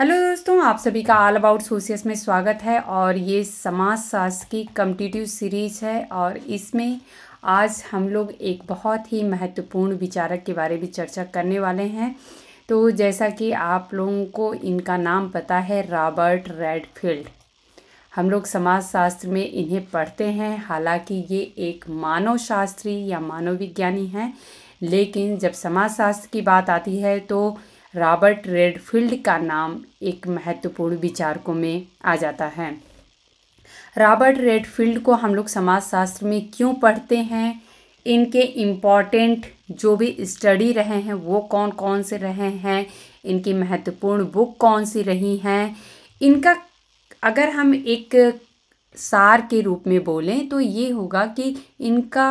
Hello दोस्तों आप सभी का ऑल अबाउट सोशियस में स्वागत है और ये समाज शास्त्र की कम्पिटिटिव सीरीज है और इसमें आज हम लोग एक बहुत ही महत्वपूर्ण विचारक के बारे में चर्चा करने वाले हैं तो जैसा कि आप लोगों को इनका नाम पता है रॉबर्ट रेडफील्ड हम लोग समाज शास्त्र में इन्हें पढ़ते हैं हालांकि ये एक मानव शास्त्री या मानव विज्ञानी हैं लेकिन जब समाज शास्त्र की बात आती है तो रॉबर्ट रेडफील्ड का नाम एक महत्वपूर्ण विचारकों में आ जाता है रॉबर्ट रेडफील्ड को हम लोग समाजशास्त्र में क्यों पढ़ते हैं इनके इम्पॉर्टेंट जो भी स्टडी रहे हैं वो कौन कौन से रहे हैं इनकी महत्वपूर्ण बुक कौन सी रही हैं इनका अगर हम एक सार के रूप में बोलें तो ये होगा कि इनका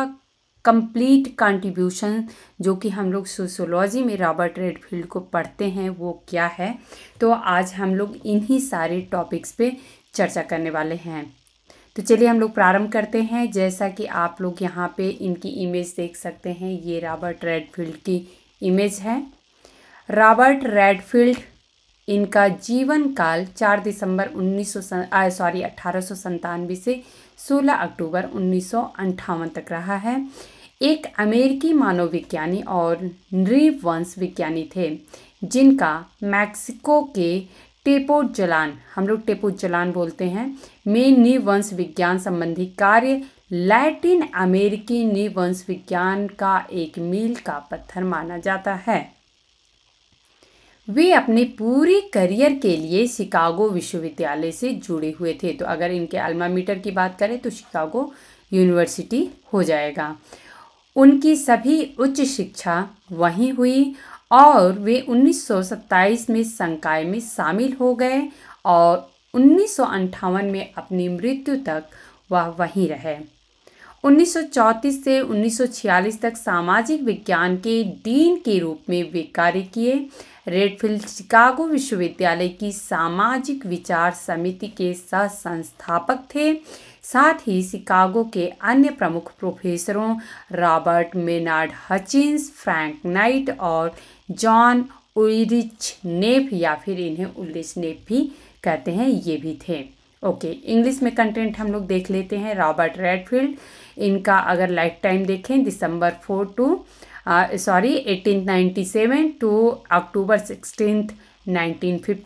कंप्लीट कंट्रीब्यूशन जो कि हम लोग सोशोलॉजी में रॉबर्ट रेडफील्ड को पढ़ते हैं वो क्या है तो आज हम लोग इन्हीं सारे टॉपिक्स पे चर्चा करने वाले हैं तो चलिए हम लोग प्रारंभ करते हैं जैसा कि आप लोग यहाँ पे इनकी इमेज देख सकते हैं ये रॉबर्ट रेडफील्ड की इमेज है रॉबर्ट रेडफील्ड इनका जीवन काल चार दिसंबर उन्नीस सॉरी अठारह से 16 अक्टूबर उन्नीस तक रहा है एक अमेरिकी मानवविज्ञानी और नृवंश विज्ञानी थे जिनका मैक्सिको के टेपोजलान हम लोग टेपोजलान बोलते हैं में नृवंश विज्ञान संबंधी कार्य लैटिन अमेरिकी नृवंश विज्ञान का एक मील का पत्थर माना जाता है वे अपने पूरे करियर के लिए शिकागो विश्वविद्यालय से जुड़े हुए थे तो अगर इनके अल्मा मीटर की बात करें तो शिकागो यूनिवर्सिटी हो जाएगा उनकी सभी उच्च शिक्षा वहीं हुई और वे 1927 में संकाय में शामिल हो गए और उन्नीस में अपनी मृत्यु तक वह वहीं रहे 1934 से 1946 तक सामाजिक विज्ञान के डीन के रूप में वे कार्य किए रेडफील्ड शिकागो विश्वविद्यालय की सामाजिक विचार समिति के सह संस्थापक थे साथ ही शिकागो के अन्य प्रमुख प्रोफेसरों Robert Maynard Hutchins Frank Knight और जॉन उरिच नेप या फिर इन्हें उल्लिच नेप भी कहते हैं ये भी थे ओके okay, इंग्लिश में कंटेंट हम लोग देख लेते हैं रॉबर्ट रेडफील्ड इनका अगर लाइफ टाइम देखें December four to sorry eighteen ninety seven to October sixteen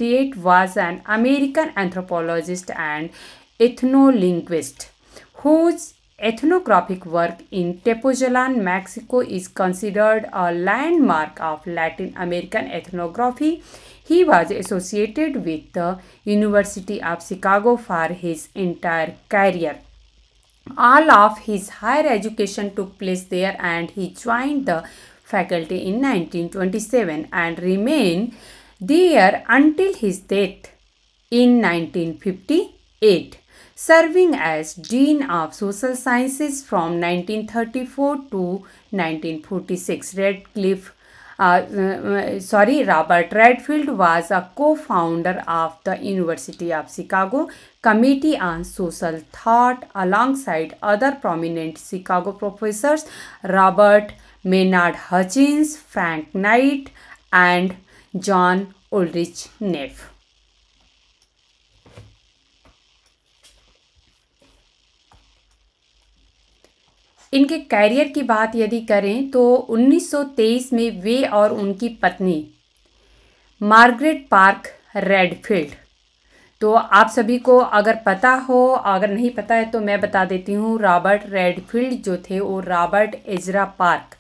eight was an American anthropologist and Ethnolinguist whose ethnographic work in Tepoztlán, Mexico is considered a landmark of Latin American ethnography. He was associated with the University of Chicago for his entire career. All of his higher education took place there and he joined the faculty in 1927 and remained there until his death in 1958 serving as Dean of Social Sciences from 1934 to 1946. Radcliffe uh, uh, uh, sorry, Robert Redfield was a co-founder of the University of Chicago Committee on Social Thought alongside other prominent Chicago professors Robert Maynard Hutchins, Frank Knight, and John Ulrich Neff. इनके career की बात यदि करें तो 1923 में वे और उनकी पत्नी मार्गरेट पार्क रेडफील्ड तो आप सभी को अगर पता हो अगर नहीं पता है तो मैं बता देती हूँ रॉबर्ट रेडफील्ड जो थे वो रॉबर्ट एजरा पार्क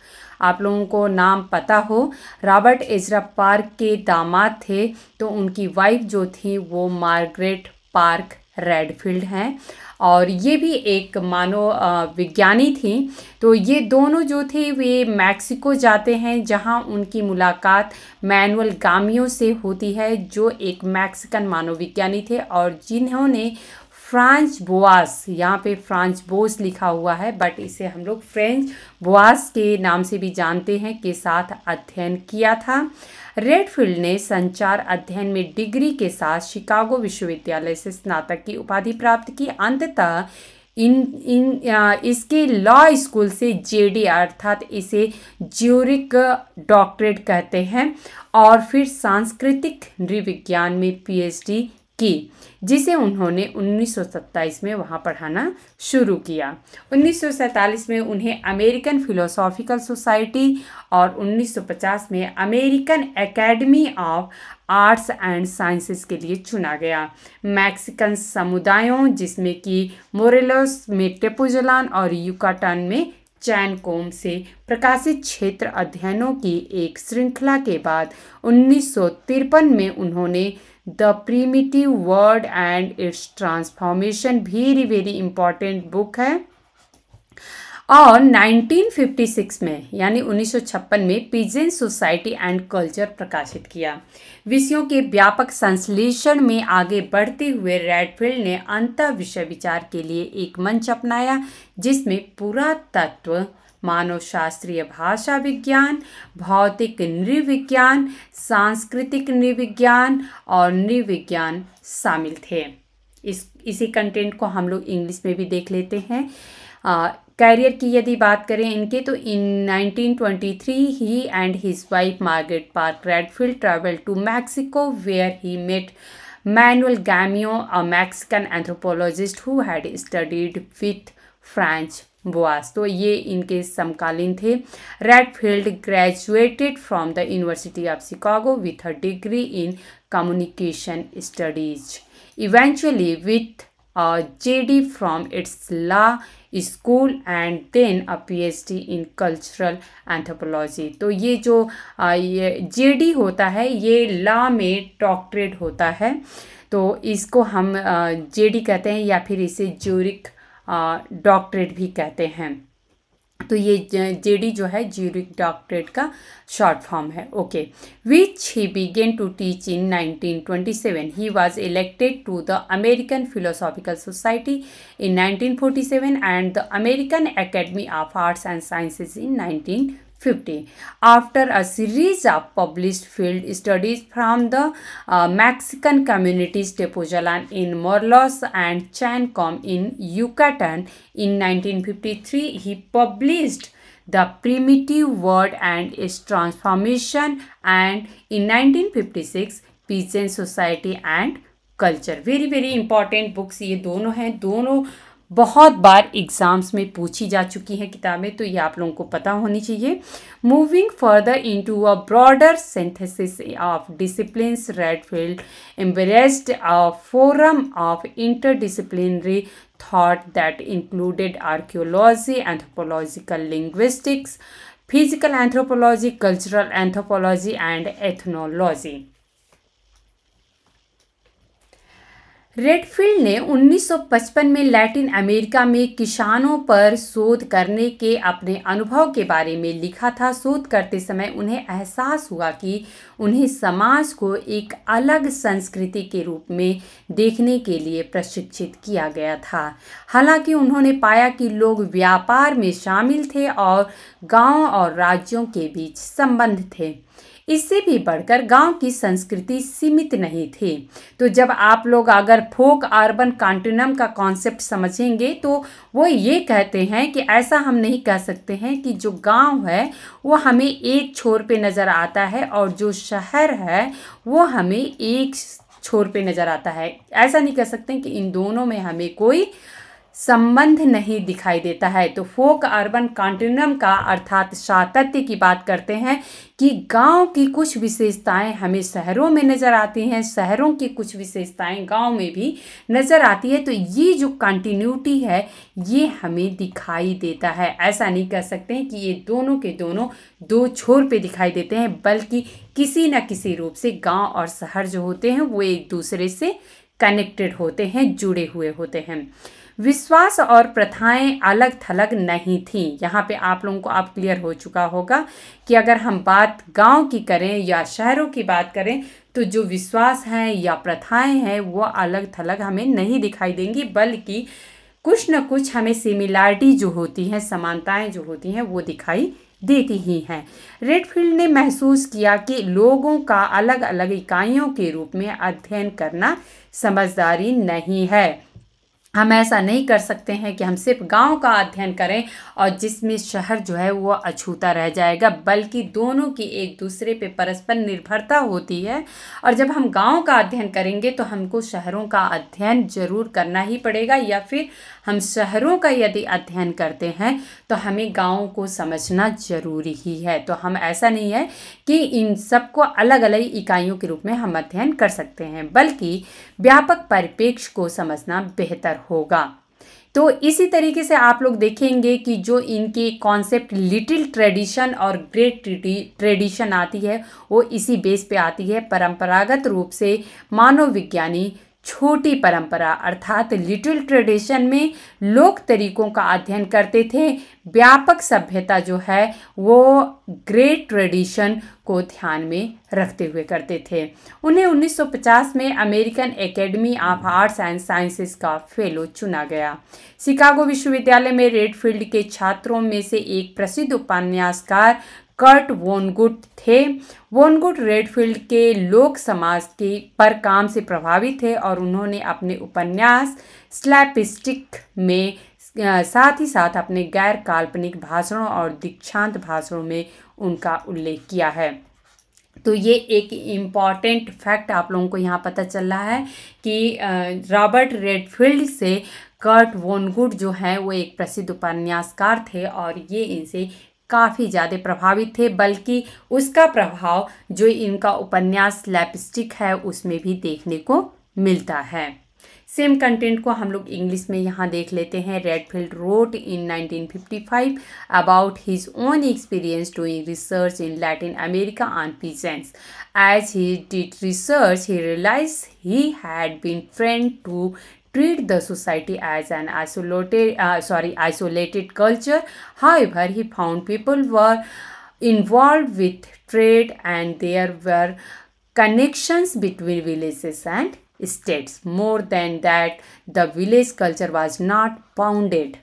आप लोगों को नाम पता हो रॉबर्ट एजरा पार्क के दामाद थे तो उनकी वाइफ जो थी वो मार्गरेट पार्क रेडफील्ड हैं और ये भी एक मानो विज्ञानी थी तो ये दोनों जो थे वे मैक्सिको जाते हैं जहाँ उनकी मुलाकात मैनुअल गामियों से होती है जो एक मैक्सिकन विज्ञानी थे और जिन्होंने फ्रांच बोआस यहाँ पे फ्रांच बोस लिखा हुआ है बट इसे हम लोग फ्रेंच बोआस के नाम से भी जानते हैं के साथ अध्ययन किया था रेडफील्ड ने संचार अध्ययन में डिग्री के साथ शिकागो विश्वविद्यालय से स्नातक की उपाधि प्राप्त की अंततः इन इन आ, इसके लॉ स्कूल से जेडी अर्थात इसे ज्यूरिक डॉक्टरेट कहते हैं और फिर सांस्कृतिक नृविज्ञान में पीएचडी की जिसे उन्होंने 1927 में वहाँ पढ़ाना शुरू किया 1947 में उन्हें अमेरिकन फिलोसॉफिकल सोसाइटी और 1950 में American Academy of Arts and Sciences के लिए चुना गया मैक्सिकन समुदायों जिसमें कि मोरेलोस में टेपोजलान और यूकाटान में चैन कोम से प्रकाशित क्षेत्र अध्ययनों की एक श्रृंखला के बाद उन्नीस में उन्होंने the primitive world and its transformation very very important book है और 1956 में यानी 1956 में पिजन सोसाइटी एंड कल्चर प्रकाशित किया विषयों के व्यापक संश्लेषण में आगे बढ़ते हुए रेडफील्ड ने अंत विषय विचार के लिए एक मंच अपनाया जिसमें पुरातत्व मानव शास्त्रीय भाषा विज्ञान भौतिक नृविज्ञान सांस्कृतिक नृविज्ञान और नृविज्ञान शामिल थे इस इसी कंटेंट को हम लोग इंग्लिश में भी देख लेते हैं कैरियर की यदि बात करें इनके तो in 1923 he and his wife Margaret Park Redfield travel to Mexico where he met Manuel Gamio a Mexican anthropologist who had studied with Franz Boas तो ये इनके समकालीन थे Redfield graduated from the University of Chicago with a degree in communication studies eventually with J D from its law school and then a D in cultural anthropology तो ये जो uh, ये D होता है ये लॉ में doctorate होता है तो इसको हम जे uh, डी कहते हैं या फिर इसे ज्यूरिक डॉक्टरेट भी कहते हैं तो ये जेडी जो है ज्यूरिक डॉक्टरेट का शॉर्ट फॉर्म है okay which he began to teach in 1927 he was elected to the American Philosophical Society in 1947 and the American Academy of Arts and Sciences in nineteen 50. After a series of published field studies from the uh, Mexican communities Tepozalan in Morelos and Chancom in Yucatan in 1953, he published the primitive word and its transformation and in 1956 Pigeon Society and Culture. Very very important books. ये दोनों हैं दोनों बहुत बार exams में पूछी जा चुकी हैं किताबें तो ये आप लोगों को पता होनी चाहिए moving further into a broader synthesis of discipline Redfield embraced a forum of interdisciplinary thought that included archaeology anthropological linguistics physical anthropology cultural anthropology and ethnology Redfield ने 1955 में लैटिन अमेरिका में किसानों पर शोध करने के अपने अनुभव के बारे में लिखा था शोध करते समय उन्हें एहसास हुआ कि उन्हें समाज को एक अलग संस्कृति के रूप में देखने के लिए प्रशिक्षित किया गया था हालांकि उन्होंने पाया कि लोग व्यापार में शामिल थे और गांव और राज्यों के बीच संबंध थे इससे भी बढ़कर गांव की संस्कृति सीमित नहीं थी तो जब आप लोग अगर फोक अर्बन कॉन्टिनम का कॉन्सेप्ट समझेंगे तो वो ये कहते हैं कि ऐसा हम नहीं कह सकते हैं कि जो गांव है वो हमें एक छोर पे नज़र आता है और जो शहर है वो हमें एक छोर पे नज़र आता है ऐसा नहीं कह सकते कि इन दोनों में हमें कोई संबंध नहीं दिखाई देता है तो फोक अर्बन कॉन्टिन्यूम का अर्थात सातत्य की बात करते हैं कि गांव की कुछ विशेषताएं हमें शहरों में नज़र आती हैं शहरों की कुछ विशेषताएं गांव में भी नज़र आती है तो ये जो कंटिन्यूटी है ये हमें दिखाई देता है ऐसा नहीं कह सकते हैं कि ये दोनों के दोनों दो छोर पे दिखाई देते हैं बल्कि किसी न किसी रूप से गांव और शहर जो होते हैं वो एक दूसरे से कनेक्टेड होते हैं जुड़े हुए होते हैं विश्वास और प्रथाएं अलग थलग नहीं थीं यहाँ पे आप लोगों को आप क्लियर हो चुका होगा कि अगर हम बात गांव की करें या शहरों की बात करें तो जो विश्वास हैं या प्रथाएं हैं वो अलग थलग हमें नहीं दिखाई देंगी बल्कि कुछ न कुछ हमें सिमिलैरिटी जो होती हैं समानताएं जो होती हैं वो दिखाई देती ही हैं रेडफील्ड ने महसूस किया कि लोगों का अलग अलग इकाइयों के रूप में अध्ययन करना समझदारी नहीं है हम ऐसा नहीं कर सकते हैं कि हम सिर्फ गांव का अध्ययन करें और जिसमें शहर जो है वो अछूता रह जाएगा बल्कि दोनों की एक दूसरे पे परस्पर निर्भरता होती है और जब हम गांव का अध्ययन करेंगे तो हमको शहरों का अध्ययन ज़रूर करना ही पड़ेगा या फिर हम शहरों का यदि अध्ययन करते हैं तो हमें गाँव को समझना ज़रूरी ही है तो हम ऐसा नहीं है कि इन सबको अलग अलग इकाइयों के रूप में हम अध्ययन कर सकते हैं बल्कि व्यापक परिप्रेक्ष्य को समझना बेहतर होगा तो इसी तरीके से आप लोग देखेंगे कि जो इनके कॉन्सेप्ट लिटिल ट्रेडिशन और ग्रेट ट्रेडिशन आती है वो इसी बेस पे आती है परंपरागत रूप से मानव विज्ञानी छोटी परंपरा अर्थात लिटिल ट्रेडिशन में लोक तरीकों का अध्ययन करते थे व्यापक सभ्यता जो है वो ग्रेट ट्रेडिशन को ध्यान में रखते हुए करते थे उन्हें 1950 में American Academy of Arts and Sciences का फेलो चुना गया शिकागो विश्वविद्यालय में रेडफील्ड के छात्रों में से एक प्रसिद्ध उपन्यासकार कर्ट वोनगुट थे वोनगुट रेडफील्ड के लोक समाज के पर काम से प्रभावित थे और उन्होंने अपने उपन्यास स्लैपिस्टिक में साथ ही साथ अपने गैर काल्पनिक भाषणों और दीक्षांत भाषणों में उनका उल्लेख किया है तो ये एक इम्पॉर्टेंट फैक्ट आप लोगों को यहाँ पता चल रहा है कि रॉबर्ट रेडफील्ड से कर्ट वोनगुड जो हैं वो एक प्रसिद्ध उपन्यासकार थे और ये इनसे काफ़ी ज़्यादा प्रभावित थे बल्कि उसका प्रभाव जो इनका उपन्यास लैपस्टिक है उसमें भी देखने को मिलता है सेम कंटेंट को हम लोग इंग्लिश में यहाँ देख लेते हैं Redfield wrote in 1955 about his own experience doing research in Latin America on peasants as he did research he realize he had been friend to treat the society as an isolated uh, sorry isolated culture however he found people were involved with trade and there were connections between villages and states more than that the village culture was not bounded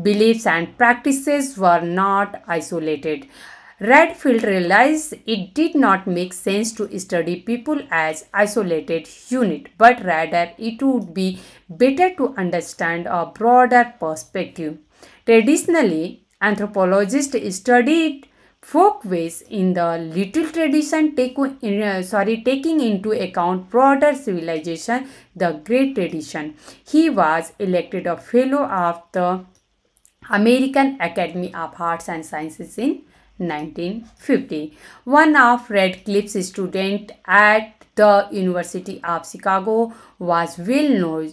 beliefs and practices were not isolated Redfield realized it did not make sense to study people as isolated unit, but rather it would be better to understand a broader perspective. Traditionally, anthropologists studied folkways in the little tradition take, uh, sorry, taking into account broader civilization, the great tradition. He was elected a fellow of the American Academy of Arts and Sciences in 1950. One of Radcliffe's students at the University of Chicago was well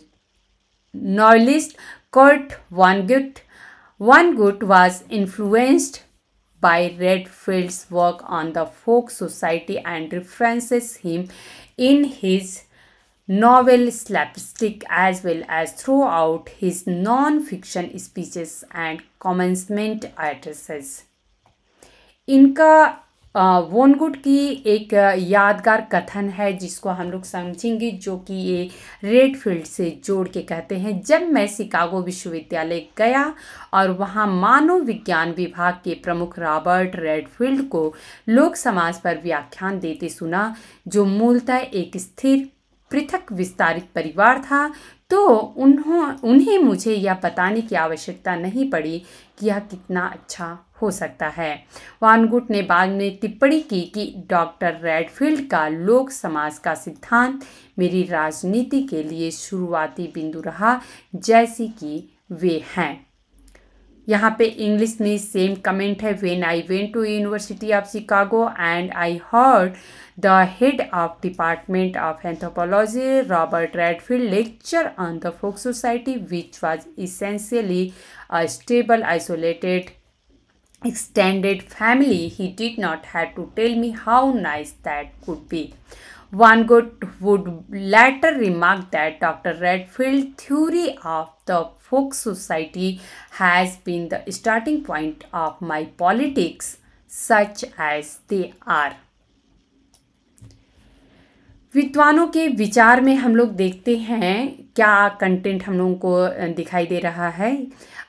novelist Kurt Vonnegut. Vonnegut was influenced by Redfield's work on the folk society and references him in his novel slapstick as well as throughout his non-fiction speeches and commencement addresses. इनका वोनगुट की एक यादगार कथन है जिसको हम लोग समझेंगे जो कि ये रेडफील्ड से जोड़ के कहते हैं जब मैं शिकागो विश्वविद्यालय गया और वहाँ मानव विज्ञान विभाग के प्रमुख रॉबर्ट रेडफील्ड को लोक समाज पर व्याख्यान देते सुना जो मूलतः एक स्थिर पृथक विस्तारित परिवार था तो उन्हों उन्हें मुझे यह बताने की आवश्यकता नहीं पड़ी कि यह कितना अच्छा हो सकता है वानगुट ने बाद में टिप्पणी की कि डॉक्टर रेडफील्ड का लोक समाज का सिद्धांत मेरी राजनीति के लिए शुरुआती बिंदु रहा जैसी कि वे हैं यहाँ पे इंग्लिश में सेम कमेंट है when I went to University of Chicago and I heard the head of department of anthropology Robert Redfield lecture on the folk society which was essentially a stable isolated extended family he did not have to tell me how nice that could be Van Gogh would later remark that Dr. Redfield's theory of the folk society has been the starting point of my politics such as they are. विद्वानों के विचार में हम लोग देखते हैं क्या content हम लोगों को दिखाई दे रहा है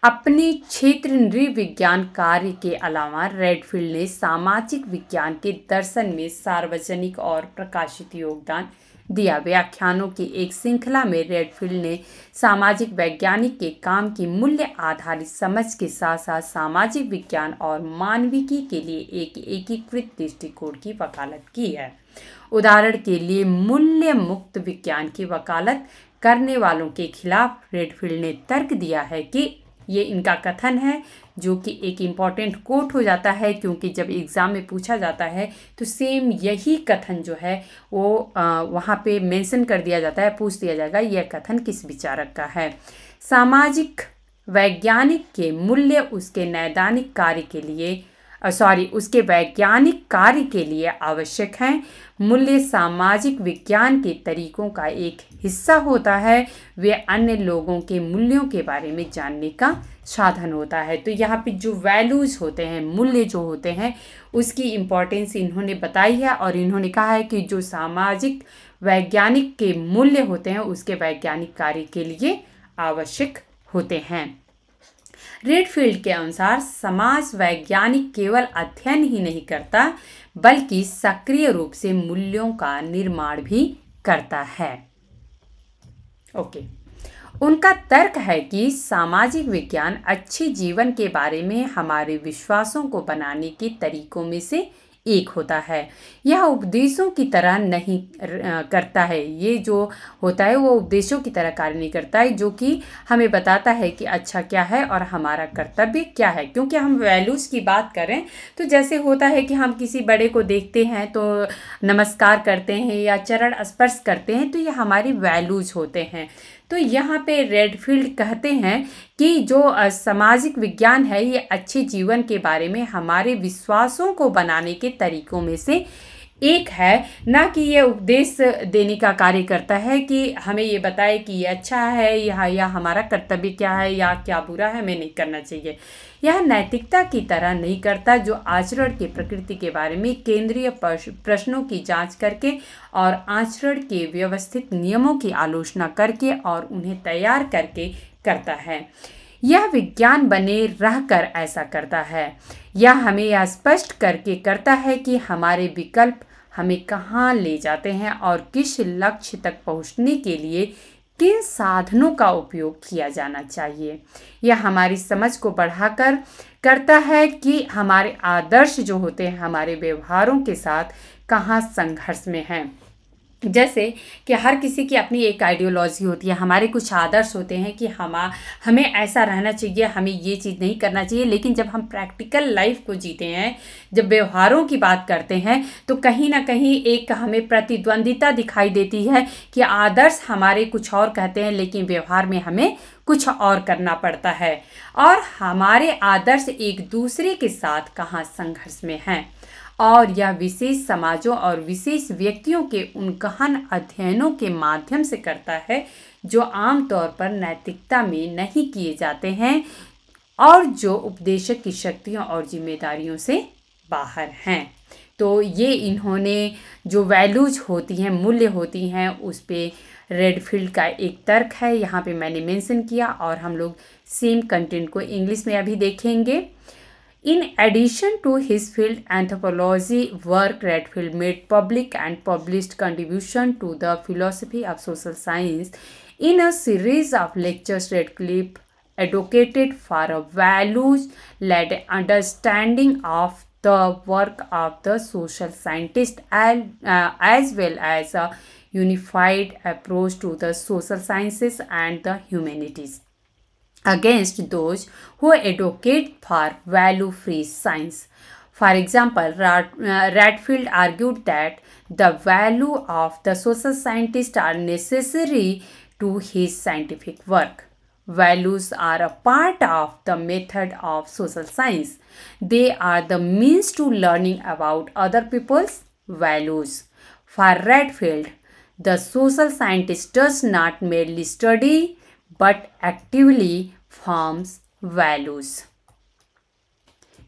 अपने क्षेत्र नृविज्ञान कार्य के अलावा रेडफील्ड ने सामाजिक विज्ञान के दर्शन में सार्वजनिक और प्रकाशित योगदान दिया व्याख्यानों की एक श्रृंखला में रेडफील्ड ने सामाजिक वैज्ञानिक के काम की मूल्य आधारित समझ के साथ साथ सामाजिक विज्ञान और मानविकी के लिए एक एकीकृत दृष्टिकोण की वकालत की है उदाहरण के लिए मूल्य मुक्त विज्ञान की वकालत करने वालों के खिलाफ रेडफील्ड ने तर्क दिया है कि ये इनका कथन है जो कि एक इम्पॉर्टेंट कोट हो जाता है क्योंकि जब एग्ज़ाम में पूछा जाता है तो सेम यही कथन जो है वो वहाँ पे मेंशन कर दिया जाता है पूछ दिया जाएगा यह कथन किस विचारक का है सामाजिक वैज्ञानिक के मूल्य उसके नैदानिक कार्य के लिए सॉरी उसके वैज्ञानिक कार्य के लिए आवश्यक हैं मूल्य सामाजिक विज्ञान के तरीकों का एक हिस्सा होता है वे अन्य लोगों के मूल्यों के बारे में जानने का साधन होता है तो यहाँ पे जो वैल्यूज़ होते हैं मूल्य जो होते हैं उसकी इम्पोर्टेंस इन्होंने बताई है और इन्होंने कहा है कि जो सामाजिक वैज्ञानिक के मूल्य होते हैं उसके वैज्ञानिक कार्य के लिए आवश्यक होते हैं रेडफील्ड के अनुसार समाज वैज्ञानिक केवल अध्ययन ही नहीं करता बल्कि सक्रिय रूप से मूल्यों का निर्माण भी करता है ओके उनका तर्क है कि सामाजिक विज्ञान अच्छे जीवन के बारे में हमारे विश्वासों को बनाने के तरीकों में से एक होता है यह उपदेशों की तरह नहीं करता है ये जो होता है वो उपदेशों की तरह कार्य नहीं करता है जो कि हमें बताता है कि अच्छा क्या है और हमारा कर्तव्य क्या है क्योंकि हम वैल्यूज़ की बात करें तो जैसे होता है कि हम किसी बड़े को देखते हैं तो नमस्कार करते हैं या चरण स्पर्श करते हैं तो ये हमारी वैल्यूज़ होते हैं तो यहाँ पे रेडफील्ड कहते हैं कि जो सामाजिक विज्ञान है ये अच्छे जीवन के बारे में हमारे विश्वासों को बनाने के तरीकों में से एक है ना कि ये उपदेश देने का कार्य करता है कि हमें ये बताए कि ये अच्छा है या या हमारा कर्तव्य क्या है या क्या बुरा है हमें नहीं करना चाहिए यह नैतिकता की तरह नहीं करता जो आचरण की प्रकृति के बारे में केंद्रीय प्रश्नों की जांच करके और आचरण के व्यवस्थित नियमों की आलोचना करके और उन्हें तैयार करके करता है यह विज्ञान बने रहकर ऐसा करता है यह हमें यह स्पष्ट करके करता है कि हमारे विकल्प हमें कहाँ ले जाते हैं और किस लक्ष्य तक पहुँचने के लिए किन साधनों का उपयोग किया जाना चाहिए यह हमारी समझ को बढ़ाकर करता है कि हमारे आदर्श जो होते हैं हमारे व्यवहारों के साथ कहाँ संघर्ष में हैं जैसे कि हर किसी की अपनी एक आइडियोलॉजी होती है हमारे कुछ आदर्श होते हैं कि हम हमें ऐसा रहना चाहिए हमें ये चीज़ नहीं करना चाहिए लेकिन जब हम प्रैक्टिकल लाइफ को जीते हैं जब व्यवहारों की बात करते हैं तो कहीं ना कहीं एक हमें प्रतिद्वंदिता दिखाई देती है कि आदर्श हमारे कुछ और कहते हैं लेकिन व्यवहार में हमें कुछ और करना पड़ता है और हमारे आदर्श एक दूसरे के साथ कहाँ संघर्ष में हैं और यह विशेष समाजों और विशेष व्यक्तियों के उन गहन अध्ययनों के माध्यम से करता है जो आमतौर पर नैतिकता में नहीं किए जाते हैं और जो उपदेशक की शक्तियों और जिम्मेदारियों से बाहर हैं तो ये इन्होंने जो वैल्यूज होती हैं मूल्य होती हैं उस पर रेडफील्ड का एक तर्क है यहाँ पे मैंने मेंशन किया और हम लोग सेम कंटेंट को इंग्लिश में अभी देखेंगे In addition to his field anthropology work, Redfield made public and published contribution to the philosophy of social science. In a series of lectures, Redcliffe advocated for a values-led understanding of the work of the social scientist and, uh, as well as a unified approach to the social sciences and the humanities against those who advocate for value-free science. For example, uh, Radfield argued that the value of the social scientist are necessary to his scientific work. Values are a part of the method of social science. They are the means to learning about other people's values. For Redfield, the social scientist does not merely study but actively forms values.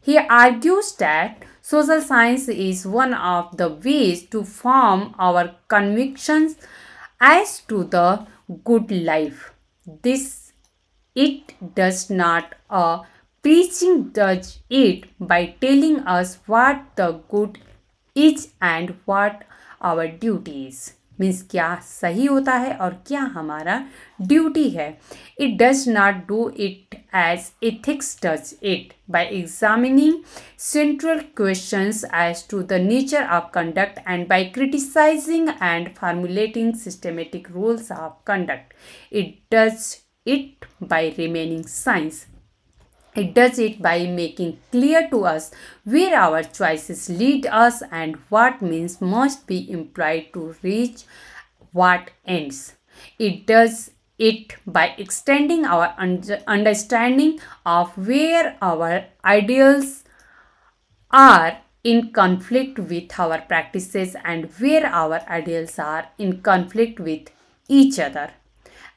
He argues that social science is one of the ways to form our convictions as to the good life. This it does not a preaching does it by telling us what the good is and what our duty is. Means क्या सही होता है और क्या हमारा duty है it does not do it as ethics does it by examining central question as to the nature of conduct and by criticizing and formulating systematic rules of conduct it does it by remaining science It does it by making clear to us where our choices lead us and what means must be employed to reach what ends. It does it by extending our understanding of where our ideals are in conflict with our practices and where our ideals are in conflict with each other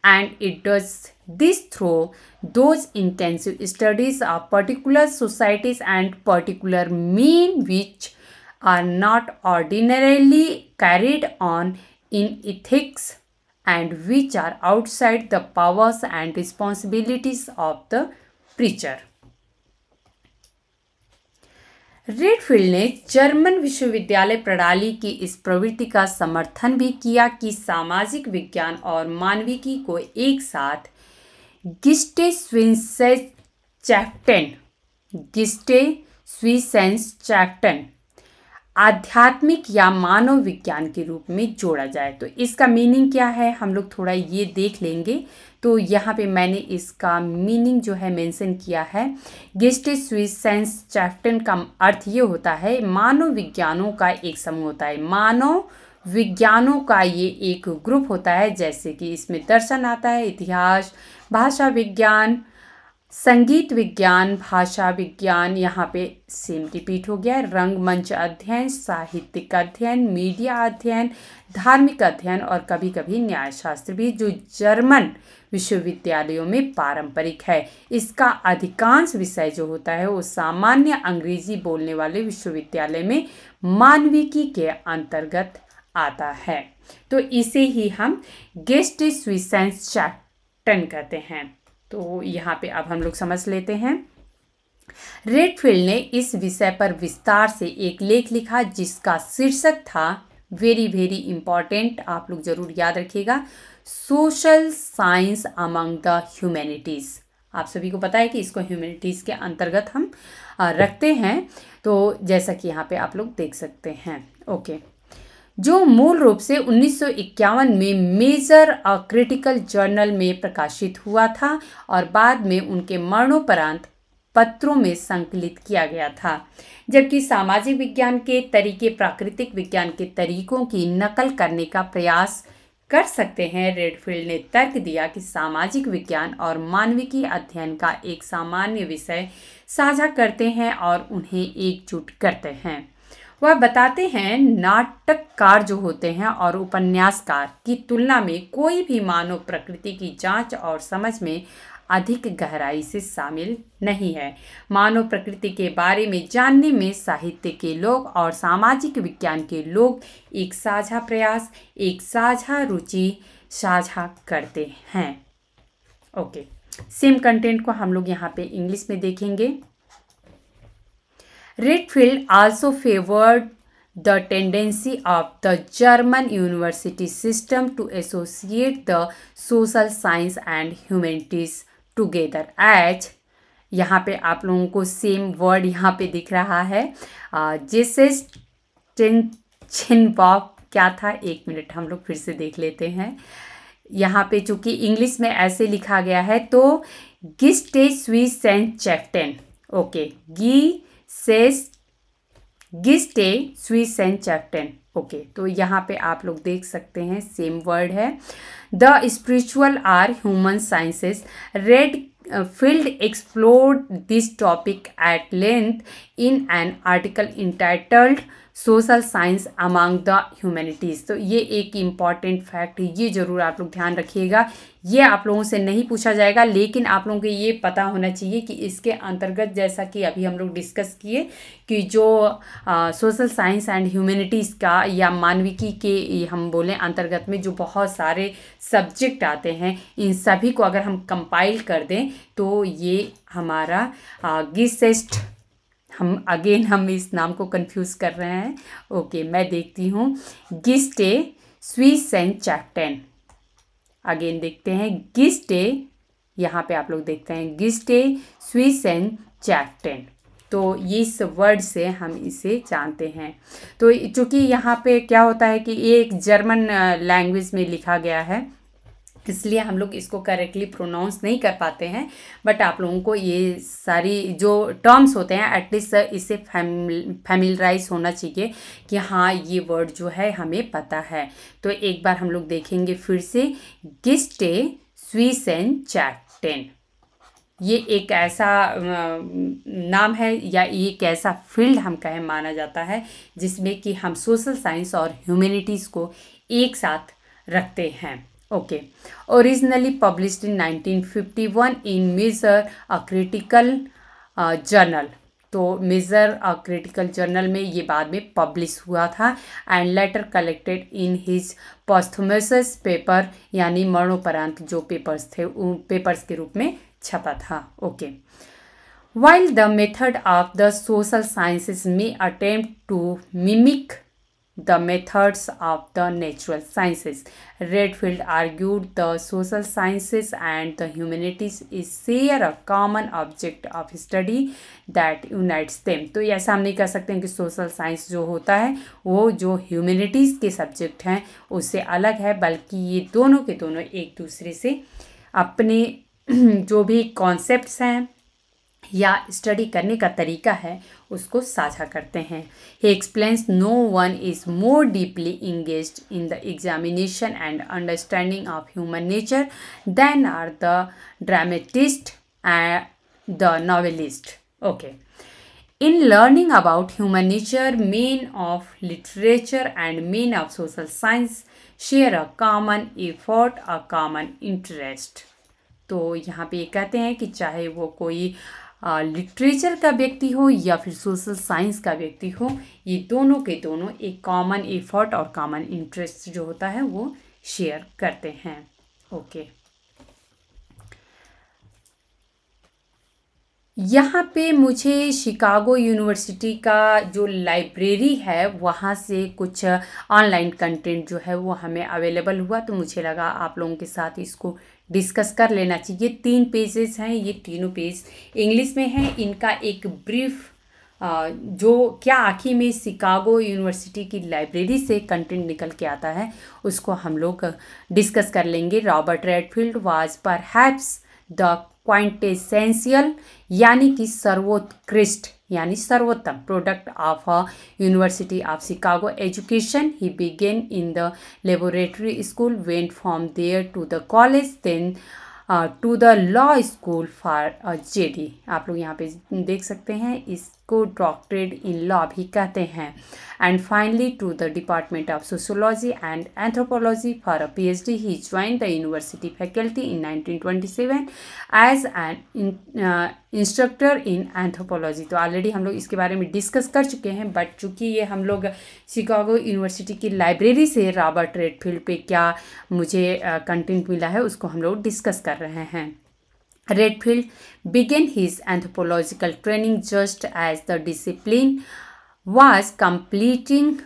and it does this through those intensive studies of particular societies and particular mean which are not ordinarily carried on in ethics and which are outside the powers and responsibilities of the preacher. Redfield ने German विश्वविद्यालय प्रणाली की इस प्रवृत्ति का समर्थन भी किया कि सामाजिक विज्ञान और मानविकी को एक साथ गिस्टे स्विंसेस चैप्टन गिस्टे स्विसेंस चैप्टन आध्यात्मिक या मानव विज्ञान के रूप में जोड़ा जाए तो इसका मीनिंग क्या है हम लोग थोड़ा ये देख लेंगे तो यहाँ पे मैंने इसका मीनिंग जो है मेंशन किया है गिस्टे स्विस सेंस चैप्टन का अर्थ ये होता है मानव विज्ञानों का एक समूह होता है मानव विज्ञानों का ये एक ग्रुप होता है जैसे कि इसमें दर्शन आता है इतिहास भाषा विज्ञान संगीत विज्ञान भाषा विज्ञान यहाँ पे सेम रिपीट हो गया रंगमंच अध्ययन साहित्यिक अध्ययन मीडिया अध्ययन धार्मिक अध्ययन और कभी कभी न्यायशास्त्र भी जो जर्मन विश्वविद्यालयों में पारंपरिक है इसका अधिकांश विषय जो होता है वो सामान्य अंग्रेजी बोलने वाले विश्वविद्यालय में मानविकी के अंतर्गत आता है तो इसे ही हम गेस्ट स्विसेंस चैप्टन कहते हैं तो यहाँ पे अब हम लोग समझ लेते हैं रेडफील्ड ने इस विषय पर विस्तार से एक लेख लिखा जिसका शीर्षक था वेरी वेरी इंपॉर्टेंट आप लोग ज़रूर याद रखिएगा social science among the humanities आप सभी को पता है कि इसको ह्यूमैनिटीज़ के अंतर्गत हम रखते हैं तो जैसा कि यहाँ पे आप लोग देख सकते हैं ओके जो मूल रूप से 1951 में मेजर अ क्रिटिकल जर्नल में प्रकाशित हुआ था और बाद में उनके मरणोपरांत पत्रों में संकलित किया गया था जबकि सामाजिक विज्ञान के तरीके प्राकृतिक विज्ञान के तरीकों की नकल करने का प्रयास कर सकते हैं रेडफील्ड ने तर्क दिया कि सामाजिक विज्ञान और मानविकी अध्ययन का एक सामान्य विषय साझा करते हैं और उन्हें एकजुट करते हैं वह बताते हैं नाटककार जो होते हैं और उपन्यासकार की तुलना में कोई भी मानव प्रकृति की जांच और समझ में अधिक गहराई से शामिल नहीं है मानव प्रकृति के बारे में जानने में साहित्य के लोग और सामाजिक विज्ञान के लोग एक साझा प्रयास एक साझा रुचि साझा करते हैं ओके सेम कंटेंट को हम लोग यहाँ पे इंग्लिश में देखेंगे Redfield also favored the tendency of the German university system to associate the social science and humanities together as यहाँ पे आप लोगों को सेम वर्ड यहाँ पे दिख रहा है जिस टेंशन बॉप क्या था एक मिनट हम लोग फिर से देख लेते हैं यहाँ पे चूंकि इंग्लिश में ऐसे लिखा गया है तो गिस्टे स्वी सेंट चैफ्टेन ओके गी सेस गिस्टे ए एंड चैप्टन ओके तो यहाँ पे आप लोग देख सकते हैं सेम वर्ड है the spiritual or human sciences Redfield explore this topic at length in an article entitled social science among the humanities तो ये एक इम्पॉर्टेंट फैक्ट ये ज़रूर आप लोग ध्यान रखिएगा ये आप लोगों से नहीं पूछा जाएगा लेकिन आप लोगों को ये पता होना चाहिए कि इसके अंतर्गत जैसा कि अभी हम लोग डिस्कस किए कि जो सोशल साइंस एंड ह्यूमैनिटीज़ का या मानविकी के हम बोलें अंतर्गत में जो बहुत सारे सब्जेक्ट आते हैं इन सभी को अगर हम कंपाइल कर दें तो ये हमारा गिसेस्ट हम अगेन हम इस नाम को कंफ्यूज कर रहे हैं ओके मैं देखती हूँ गिस्टे स्वीस एंड चैप्टन अगेन देखते हैं गिस्टे यहाँ पे आप लोग देखते हैं गिस्टे स्वीस एंड चैप्टन तो ये इस वर्ड से हम इसे जानते हैं तो चूँकि यहाँ पे क्या होता है कि ये एक जर्मन लैंग्वेज uh, में लिखा गया है इसलिए हम लोग इसको करेक्टली प्रोनाउंस नहीं कर पाते हैं बट आप लोगों को ये सारी जो टर्म्स होते हैं एटलीस्ट इसे फैमिलराइज होना चाहिए कि हाँ ये वर्ड जो है हमें पता है तो एक बार हम लोग देखेंगे फिर से गिस्टे स्वीस एंड चैटेन ये एक ऐसा नाम है या ये एक ऐसा फील्ड हम कहें माना जाता है जिसमें कि हम सोशल साइंस और ह्यूमेनिटीज़ को एक साथ रखते हैं okay originally published in 1951 in measure a critical uh, journal तो मेजर क्रिटिकल जर्नल में ये बाद में पब्लिश हुआ था and later collected in his posthumous paper यानी मरणोपरांत जो पेपर्स थे उन पेपर्स के रूप में छपा था okay while the method of the social sciences में attempt to mimic the methods of the natural sciences. Redfield argued the social sciences and the humanities is share a common object of study that unites them. तो ऐसा हम नहीं कह सकते हैं कि social science जो होता है वो जो humanities के subject हैं उससे अलग है बल्कि ये दोनों के दोनों एक दूसरे से अपने जो भी कॉन्सेप्ट्स हैं या स्टडी करने का तरीका है उसको साझा करते हैं he explains no one is more deeply engage in the examination and understanding of human nature than are the dramatist and the novelist okay in learning about human nature men of literature and men of social science share a common effort a common interest तो यहाँ पे कहते हैं कि चाहे वो कोई literature का व्यक्ति हो या फिर सोशल साइंस का व्यक्ति हो ये दोनों के दोनों एक कॉमन एफर्ट और कॉमन इंटरेस्ट जो होता है वो शेयर करते हैं ओके यहाँ पे मुझे शिकागो यूनिवर्सिटी का जो लाइब्रेरी है वहाँ से कुछ ऑनलाइन कंटेंट जो है वो हमें अवेलेबल हुआ तो मुझे लगा आप लोगों के साथ इसको डिस्कस कर लेना चाहिए ये तीन पेजेस हैं ये तीनों पेज इंग्लिश में हैं इनका एक ब्रीफ जो क्या आखिर में शिकागो यूनिवर्सिटी की लाइब्रेरी से कंटेंट निकल के आता है उसको हम लोग डिस्कस कर लेंगे रॉबर्ट रेडफील्ड वाज पर हैप्स द क्वांटेसेंशियल यानी कि सर्वोत्कृष्ट यानी सर्वोत्तम product of a university of Chicago education he began in the laboratory school went from there to the college then to the law school for J D आप लोग यहाँ पे देख सकते हैं इस को डॉक्टरेट इन लॉ भी कहते हैं and finally to the department of sociology and anthropology for a D he joined the university faculty in seven as an instructor in anthropology तो ऑलरेडी हम लोग इसके बारे में डिस्कस कर चुके हैं बट चूंकि ये हम लोग शिकागो यूनिवर्सिटी की लाइब्रेरी से रॉबर्ट रेडफील्ड पे क्या मुझे कंटेंट uh, मिला है उसको हम लोग डिस्कस कर रहे हैं Redfield began his anthropological training just as the discipline was completing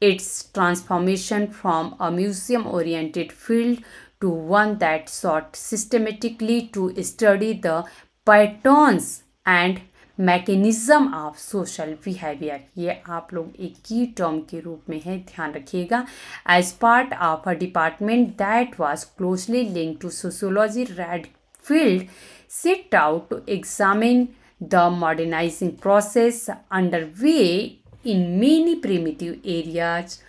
its transformation from a museum-oriented field to one that sought systematically to study the patterns and mechanism of social behavior. ये आप लोग एक की term के रूप में है ध्यान रखिएगा As part of a department that was closely linked to sociology, Red field set out to examine the modernizing process underway in many primitive areas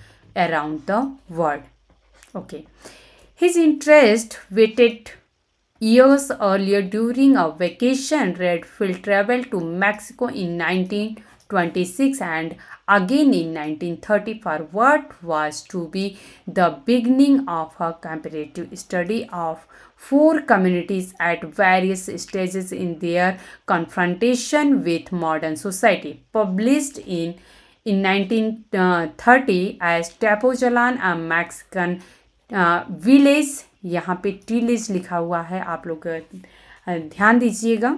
around the world. Okay. His interest waited years earlier during a vacation. Redfield traveled to Mexico in 1926 and again in 1934, what was to be the beginning of a comparative study of four communities at various stages in their confrontation with modern society published in in 1930 as Tepojalan a Mexican uh, village यहाँ पे tillage लिखा हुआ है आप लोग ध्यान दीजिएगा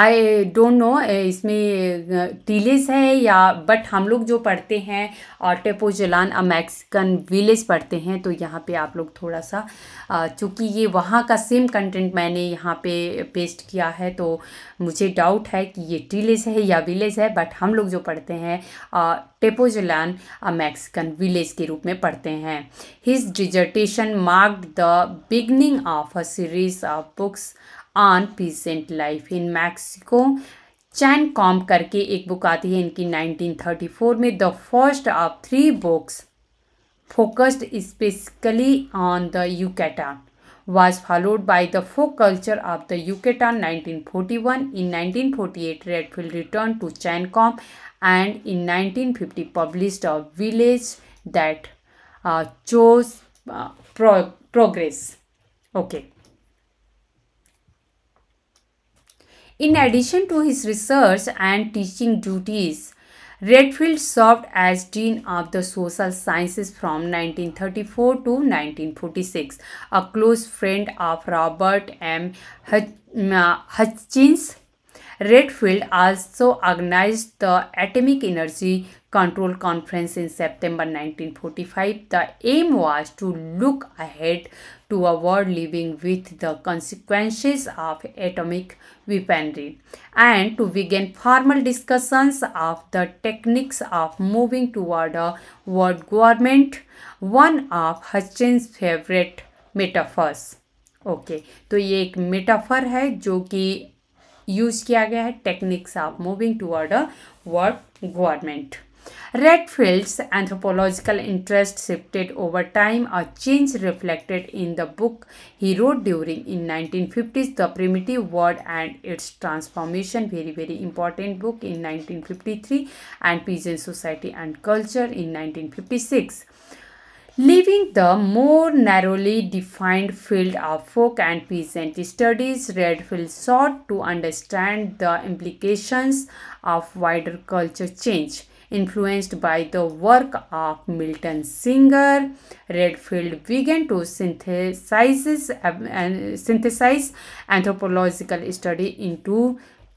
I don't know इसमें टीलेज eh, है या बट हम लोग जो पढ़ते हैं और जलान अ मैक्सिकन विलेज पढ़ते हैं तो यहाँ पे आप लोग थोड़ा सा चूँकि ये वहाँ का सेम कंटेंट मैंने यहाँ पे पेस्ट किया है तो मुझे डाउट है कि ये टीलेज है या विलेज है बट हम लोग जो पढ़ते हैं टेपोजलान अ मैक्सिकन विलेज के रूप में पढ़ते हैं his dissertation marked the beginning of a series of books on peasant life in Mexico Chan Kom करके एक बुक आती है इनकी 1934 में the first of three books focused specifically on the Yucatan was followed by the folk culture of the Yucatan nineteen forty one in nineteen forty eight Redfield return to Chan Kom and in nineteen fifty publish a village that chose progress okay In addition to his research and teaching duties, Redfield served as Dean of the Social Sciences from 1934 to 1946. A close friend of Robert M. Uh, Hutchins, Redfield also organized the Atomic Energy Control Conference in September 1945. The aim was to look ahead to a world living with the consequences of atomic weaponry and to begin formal discussions of the techniques of moving toward a world government, one of Hutchins' favorite metaphors okay okay, तो ये एक metaphor है जो कि use किया गया है techniques of moving toward a world government Redfield's anthropological interest shifted over time, a change reflected in the book he wrote during in 1950s, The Primitive World and Its Transformation, very very important book in 1953 and Pigeon Society and Culture in 1956 leaving the more narrowly defined field of folk and peasant studies redfield sought to understand the implications of wider culture change Influenced by the work of Milton Singer, Redfield began to synthesize, and synthesize anthropological study into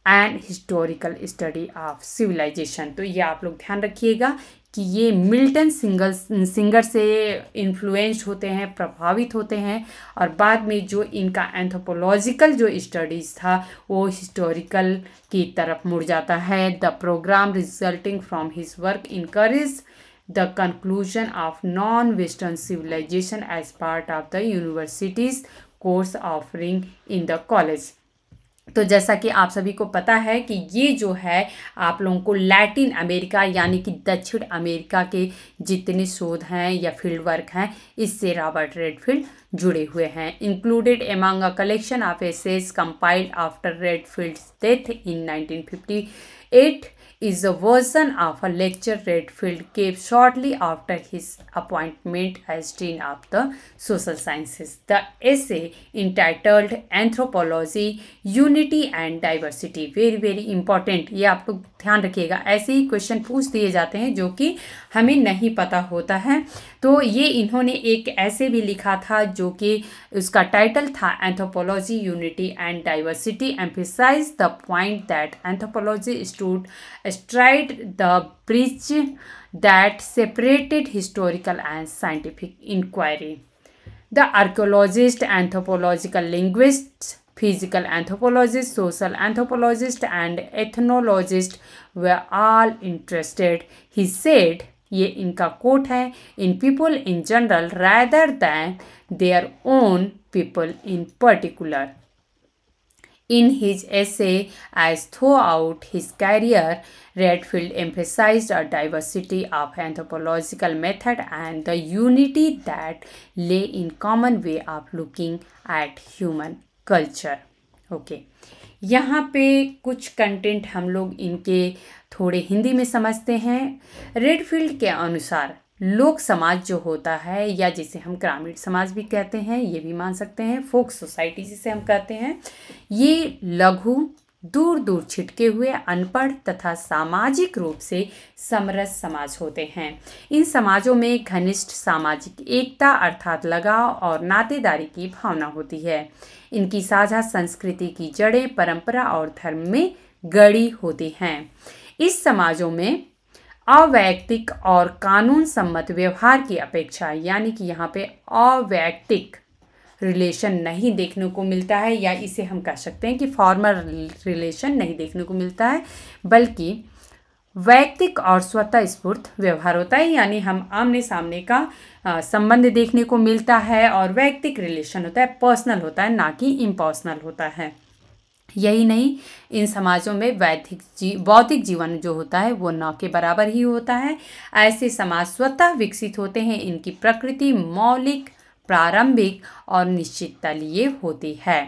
and historical study of civilization तो ये आप लोग ध्यान रखिएगा कि ये Milton single Singer से influenced होते हैं प्रभावित होते हैं और बाद में जो इनका एंथ्रोपोलॉजिकल जो स्टडीज़ था वो हिस्टोरिकल की तरफ मुड़ जाता है the program resulting from his work encourage the conclusion of non western civilization as part of the universities course offering in the college तो जैसा कि आप सभी को पता है कि ये जो है आप लोगों को लैटिन अमेरिका यानी कि दक्षिण अमेरिका के जितने शोध हैं या फील्ड वर्क हैं इससे रॉबर्ट रेडफील्ड जुड़े हुए हैं included among a collection of essays compiled after Redfield death in 1958 is a version of a lecture Redfield gave shortly after his appointment as Dean of the Social Sciences. The essay entitled Anthropology, Unity and Diversity, very very important, ye aap log dhyan rakhiyega aise hi question pooch diye jate hain jo ki hame nahi pata hota hai to ye inhone ek ऐसे bhi likha tha jo ki uska title tha anthropology unity and diversity emphasize the point that anthropology stood astride the bridge that separated historical and scientific inquiry. The archaeologists, anthropological linguists, physical anthropologists, social anthropologists, and ethnologists were all interested. He said, ये इनका coat है In people in general, rather than their own people in particular. In his essay, as throughout his career, Redfield emphasized a diversity of anthropological method and the unity that lay in common way of looking at human culture. Okay okay. यहाँ पे कुछ content हम लोग इनके थोड़े हिंदी में समझते हैं रेडफील्ड के अनुसार लोक समाज जो होता है या जिसे हम ग्रामीण समाज भी कहते हैं ये भी मान सकते हैं फोक सोसाइटी जिसे हम कहते हैं ये लघु दूर दूर छिटके हुए अनपढ़ तथा सामाजिक रूप से समरस समाज होते हैं इन समाजों में घनिष्ठ सामाजिक एकता अर्थात लगाव और नातेदारी की भावना होती है इनकी साझा संस्कृति की जड़ें परंपरा और धर्म में गढ़ी होती हैं इस समाजों में अवैयक्तिक और कानून सम्मत व्यवहार की अपेक्षा यानी कि यहाँ पे अवैयक्तिक रिलेशन नहीं देखने को मिलता है या इसे हम कह सकते हैं कि फॉर्मल रिलेशन नहीं देखने को मिलता है बल्कि वैयक्तिक और स्वतः स्फूर्त व्यवहार होता है यानी हम आमने सामने का संबंध देखने को मिलता है और वैयक्तिक रिलेशन होता है पर्सनल होता है ना कि इम्पर्सनल होता है यही नहीं इन समाजों में वैधिक जी बौद्धिक जीवन जो होता है वो नौ के बराबर ही होता है ऐसे समाज स्वतः विकसित होते हैं इनकी प्रकृति मौलिक प्रारंभिक और निश्चितता लिए होती है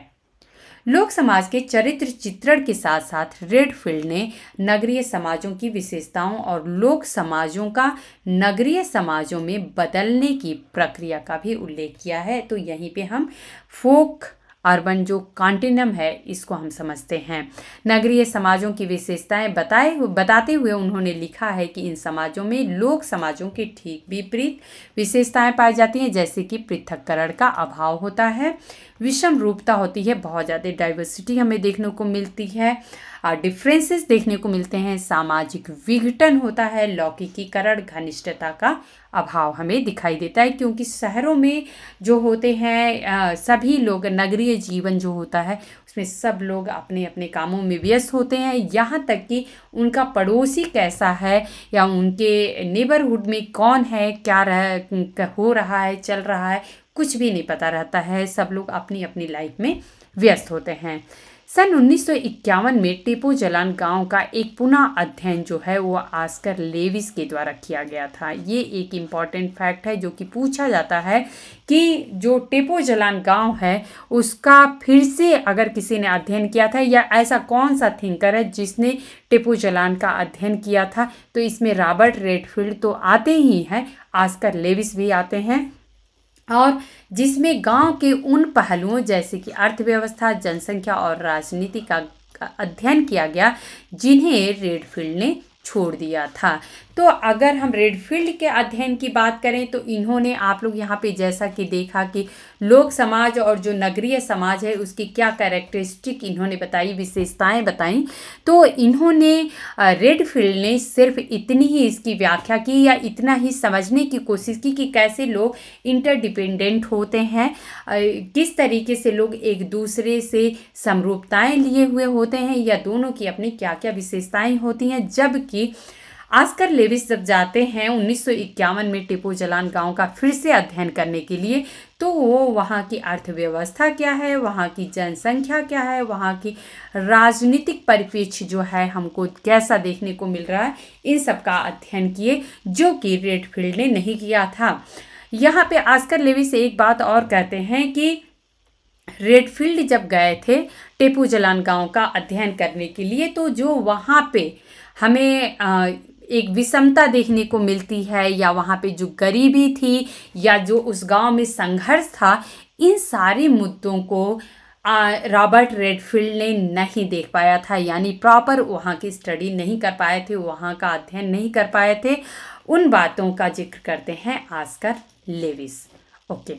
लोक समाज के चरित्र चित्रण के साथ साथ रेडफील्ड ने नगरीय समाजों की विशेषताओं और लोक समाजों का नगरीय समाजों में बदलने की प्रक्रिया का भी उल्लेख किया है तो यहीं पे हम फोक अर्बन जो कॉन्टिनम है इसको हम समझते हैं नगरीय समाजों की विशेषताएं बताए बताते हुए उन्होंने लिखा है कि इन समाजों में लोक समाजों के ठीक विपरीत विशेषताएं पाई जाती हैं जैसे कि पृथककरण का अभाव होता है विषम रूपता होती है बहुत ज़्यादा डाइवर्सिटी हमें देखने को मिलती है डिफरेंसेस देखने को मिलते हैं सामाजिक विघटन होता है लौकिकीकरण घनिष्ठता का अभाव हमें दिखाई देता है क्योंकि शहरों में जो होते हैं सभी लोग नगरीय जीवन जो होता है उसमें सब लोग अपने अपने कामों में व्यस्त होते हैं यहाँ तक कि उनका पड़ोसी कैसा है या उनके नेबरहुड में कौन है क्या रह हो रहा है चल रहा है कुछ भी नहीं पता रहता है सब लोग अपनी अपनी लाइफ में व्यस्त होते हैं सन उन्नीस में टेपो जलान गांव का एक पुनः अध्ययन जो है वो आस्कर लेविस के द्वारा किया गया था ये एक इम्पॉर्टेंट फैक्ट है जो कि पूछा जाता है कि जो टेपो जलान गांव है उसका फिर से अगर किसी ने अध्ययन किया था या ऐसा कौन सा थिंकर है जिसने टेपो जलान का अध्ययन किया था तो इसमें रॉबर्ट रेडफील्ड तो आते ही हैं आस्कर लेविस भी आते हैं और जिसमें गांव के उन पहलुओं जैसे कि अर्थव्यवस्था जनसंख्या और राजनीति का अध्ययन किया गया जिन्हें रेडफील्ड ने छोड़ दिया था तो अगर हम रेडफील्ड के अध्ययन की बात करें तो इन्होंने आप लोग यहाँ पे जैसा कि देखा कि लोक समाज और जो नगरीय समाज है उसकी क्या कैरेक्टरिस्टिक इन्होंने बताई विशेषताएं बताई तो इन्होंने रेडफील्ड ने सिर्फ इतनी ही इसकी व्याख्या की या इतना ही समझने की कोशिश की कि कैसे लोग इंटरडिपेंडेंट होते हैं किस तरीके से लोग एक दूसरे से समरूपताएँ लिए हुए होते हैं या दोनों की अपनी क्या क्या विशेषताएँ होती हैं जबकि आस्कर लेविस जब जाते हैं उन्नीस में टिपू जलान गांव का फिर से अध्ययन करने के लिए तो वो वहाँ की अर्थव्यवस्था क्या है वहाँ की जनसंख्या क्या है वहाँ की राजनीतिक परिप्रेक्ष्य जो है हमको कैसा देखने को मिल रहा है इन सब का अध्ययन किए जो कि रेडफील्ड ने नहीं किया था यहाँ पे आस्कर लेविस एक बात और कहते हैं कि रेडफील्ड जब गए थे टेपू जलान गाँव का अध्ययन करने के लिए तो जो वहाँ पे हमें आ, एक विषमता देखने को मिलती है या वहाँ पे जो गरीबी थी या जो उस गांव में संघर्ष था इन सारे मुद्दों को रॉबर्ट रेडफील्ड ने नहीं देख पाया था यानी प्रॉपर वहाँ की स्टडी नहीं कर पाए थे वहाँ का अध्ययन नहीं कर पाए थे उन बातों का जिक्र करते हैं आस्कर लेविस ओके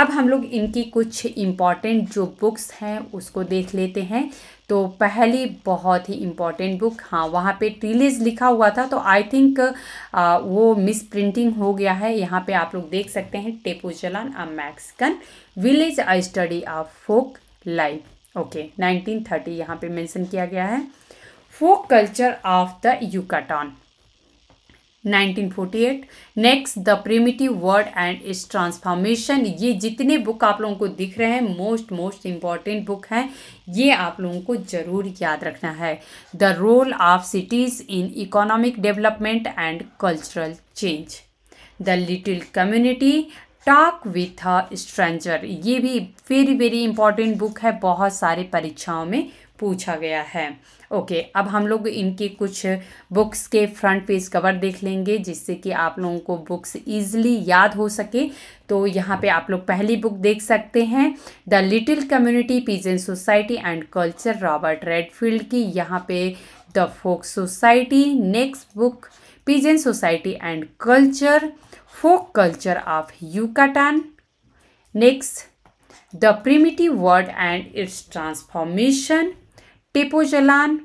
अब हम लोग इनकी कुछ इम्पॉर्टेंट जो बुक्स हैं उसको देख लेते हैं तो पहली बहुत ही इम्पॉर्टेंट बुक हाँ वहाँ पे टीलेज लिखा हुआ था तो आई थिंक वो मिस प्रिंटिंग हो गया है यहाँ पे आप लोग देख सकते हैं Tepoztlan a Mexican village I study a folk life okay 1930 यहाँ पे मैंसन किया गया है folk culture of the Yucatan 1948 next the primitive world and its transformation ये जितने बुक आप लोगों को दिख रहे हैं मोस्ट मोस्ट इम्पॉर्टेंट बुक हैं ये आप लोगों को ज़रूर याद रखना है the role of cities in economic development and cultural change the little community talk with a stranger ये भी वेरी वेरी इंपॉर्टेंट बुक है बहुत सारे परीक्षाओं में पूछा गया है ओके अब हम लोग इनके कुछ बुक्स के फ्रंट पेज कवर देख लेंगे जिससे कि आप लोगों को बुक्स ईजिली याद हो सके तो यहाँ पे आप लोग पहली बुक देख सकते हैं the little community peasant society and culture Robert Redfield की यहाँ पे the folk society next book peasant society and culture folk culture of Yucatan next the primitive world and its transformation Tepoztlan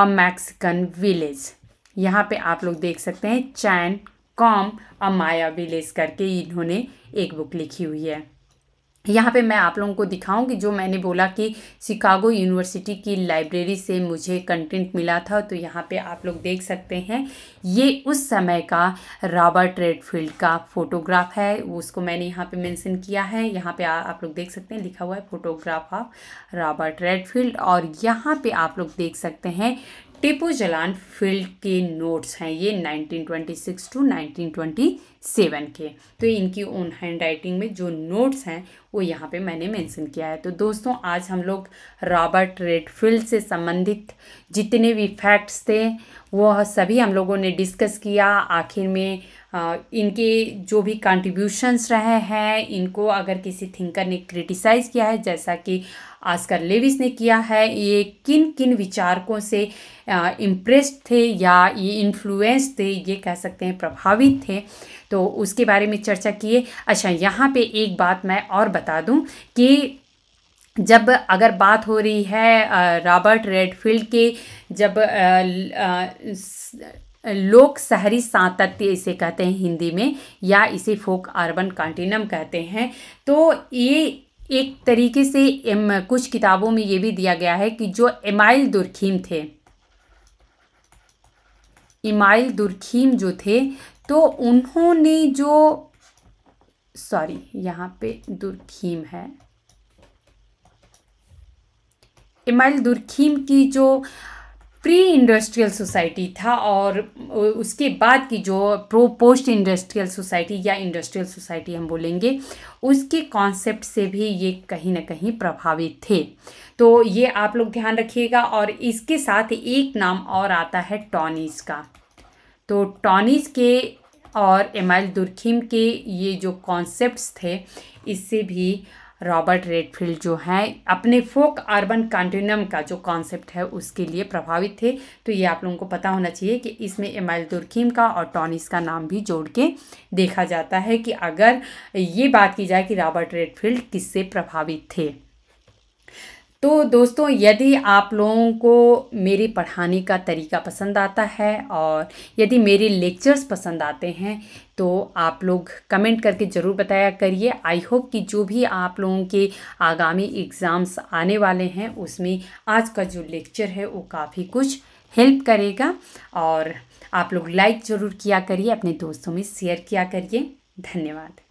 a Mexican village यहाँ पे आप लोग देख सकते हैं चैन कॉम अ माया विलेज करके इन्होंने एक बुक लिखी हुई है यहाँ पे मैं आप लोगों को दिखाऊंगी जो मैंने बोला कि शिकागो यूनिवर्सिटी की लाइब्रेरी से मुझे कंटेंट मिला था तो यहाँ पे आप लोग देख सकते हैं ये उस समय का रॉबर्ट रेडफील्ड का फ़ोटोग्राफ है उसको मैंने यहाँ पे मेंशन किया है यहाँ पे आ, आप लोग देख सकते हैं लिखा हुआ है फ़ोटोग्राफ ऑफ रॉबर्ट रेडफील्ड और यहाँ पर आप लोग देख सकते हैं टिपू जलान फील्ड के नोट्स हैं ये 1926 टू 1927 के तो इनकी ओन हैंड राइटिंग में जो नोट्स हैं वो यहाँ पे मैंने मेंशन किया है तो दोस्तों आज हम लोग रॉबर्ट रेडफील्ड से संबंधित जितने भी फैक्ट्स थे वो सभी हम लोगों ने डिस्कस किया आखिर में आ, इनके जो भी कंट्रीब्यूशंस रहे हैं इनको अगर किसी थिंकर ने क्रिटिसाइज़ किया है जैसा कि आस्कर लेविस ने किया है ये किन किन विचारकों से इम्प्रेस्ड थे या ये इन्फ्लुएंस थे ये कह सकते हैं प्रभावित थे तो उसके बारे में चर्चा किए अच्छा यहाँ पे एक बात मैं और बता दूँ कि जब अगर बात हो रही है रॉबर्ट रेडफील्ड के जब लोक शहरी सातत्य इसे कहते हैं हिंदी में या इसे फोक अर्बन कॉन्टिनम कहते हैं तो ये एक तरीके से कुछ किताबों में ये भी दिया गया है कि जो इमाइल दुरखीम थे इमाइल दुरखीम जो थे तो उन्होंने जो सॉरी यहाँ पे दुरखीम है इमाइल दुरखीम की जो प्री इंडस्ट्रियल सोसाइटी था और उसके बाद की जो प्रो पोस्ट इंडस्ट्रियल सोसाइटी या इंडस्ट्रियल सोसाइटी हम बोलेंगे उसके कॉन्सेप्ट से भी ये कहीं ना कहीं प्रभावित थे तो ये आप लोग ध्यान रखिएगा और इसके साथ एक नाम और आता है टॉनिस का तो टॉनिस के और एमाइल दुर्खीम के ये जो कॉन्सेप्ट्स थे इससे भी रॉबर्ट रेडफील्ड जो हैं अपने फोक अर्बन कंटिन्यूम का जो कॉन्सेप्ट है उसके लिए प्रभावित थे तो ये आप लोगों को पता होना चाहिए कि इसमें एमाइल दुर्खीम का और टॉनिस का नाम भी जोड़ के देखा जाता है कि अगर ये बात की जाए कि रॉबर्ट रेडफील्ड किससे प्रभावित थे तो दोस्तों यदि आप लोगों को मेरी पढ़ाने का तरीका पसंद आता है और यदि मेरे लेक्चर्स पसंद आते हैं तो आप लोग कमेंट करके ज़रूर बताया करिए आई होप कि जो भी आप लोगों के आगामी एग्ज़ाम्स आने वाले हैं उसमें आज का जो लेक्चर है वो काफ़ी कुछ हेल्प करेगा और आप लोग लाइक ज़रूर किया करिए अपने दोस्तों में शेयर किया करिए धन्यवाद